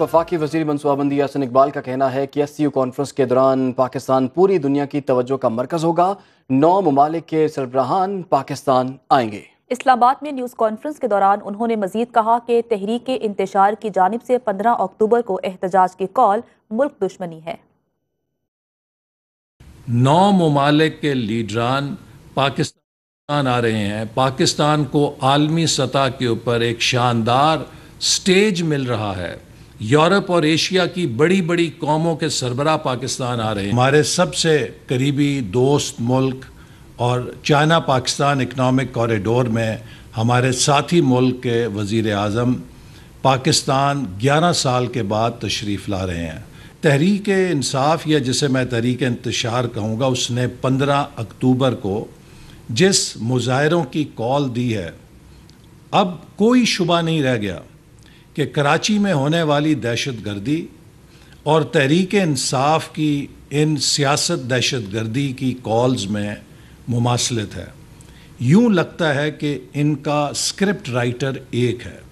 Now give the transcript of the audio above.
वफाकी वजी मनसूबाबंदी यासिन इकबाल का कहना है कि एस सी यू कॉन्फ्रेंस के दौरान पाकिस्तान पूरी दुनिया की तवज्जो का मरकज होगा नौ ममालिक के सरबराहान पाकिस्तान आएंगे इस्लामाबाद में न्यूज़ कॉन्फ्रेंस के दौरान उन्होंने मजीद कहा कि तहरीक इंतजार की जानब से पंद्रह अक्टूबर को एहतजाज की कॉल मुल्क दुश्मनी है नौ ममालिक के लीडरान पाकिस्तान आ रहे हैं पाकिस्तान को आलमी सतह के ऊपर एक शानदार स्टेज मिल रहा है यूरोप और एशिया की बड़ी बड़ी कौमों के सरबरा पाकिस्तान आ रहे हैं हमारे सबसे करीबी दोस्त मुल्क और चाइना पाकिस्तान इकनॉमिक कॉरिडोर में हमारे साथी मुल्क के वज़ी अजम पाकिस्तान 11 साल के बाद तशरीफ़ ला रहे हैं तहरीक इंसाफ या जिसे मैं तहरीक इंतशार कहूँगा उसने 15 अक्टूबर को जिस मुजाहरों की कॉल दी है अब कोई शुबा नहीं रह गया कि कराची में होने वाली दहशत गर्दी और तहरीक इंसाफ की इन सियासत दहशत गर्दी की कॉल्स में मुमासलत है यूँ लगता है कि इनका स्क्रिप्ट राइटर एक है